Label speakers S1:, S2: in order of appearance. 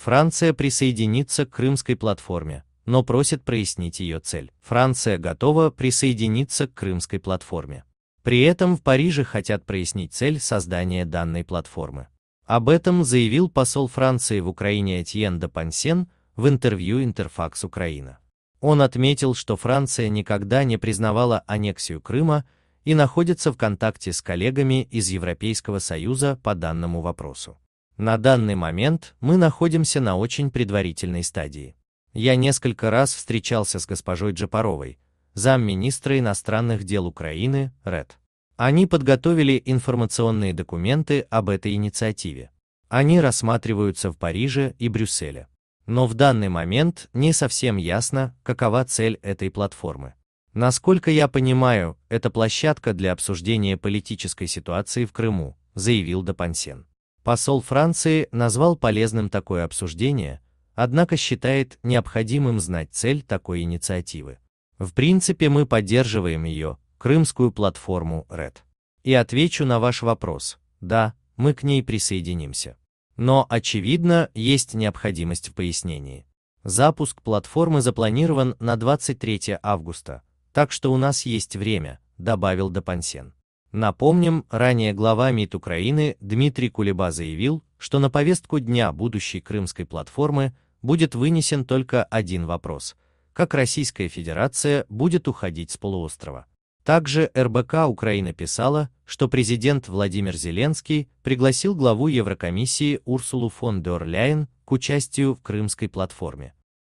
S1: Франция присоединится к Крымской платформе, но просит прояснить ее цель. Франция готова присоединиться к Крымской платформе. При этом в Париже хотят прояснить цель создания данной платформы. Об этом заявил посол Франции в Украине Этьен де Пансен в интервью Интерфакс Украина. Он отметил, что Франция никогда не признавала аннексию Крыма и находится в контакте с коллегами из Европейского Союза по данному вопросу. На данный момент мы находимся на очень предварительной стадии. Я несколько раз встречался с госпожой Джапаровой, замминистра иностранных дел Украины, РЭД. Они подготовили информационные документы об этой инициативе. Они рассматриваются в Париже и Брюсселе. Но в данный момент не совсем ясно, какова цель этой платформы. Насколько я понимаю, это площадка для обсуждения политической ситуации в Крыму, заявил Допансен. Посол Франции назвал полезным такое обсуждение, однако считает необходимым знать цель такой инициативы. В принципе мы поддерживаем ее, крымскую платформу RED. И отвечу на ваш вопрос, да, мы к ней присоединимся. Но, очевидно, есть необходимость в пояснении. Запуск платформы запланирован на 23 августа, так что у нас есть время, добавил Депансен. Напомним, ранее глава МИД Украины Дмитрий Кулеба заявил, что на повестку дня будущей крымской платформы будет вынесен только один вопрос – как Российская Федерация будет уходить с полуострова. Также РБК Украина писала, что президент Владимир Зеленский пригласил главу Еврокомиссии Урсулу фон дер Ляйен к участию в крымской платформе.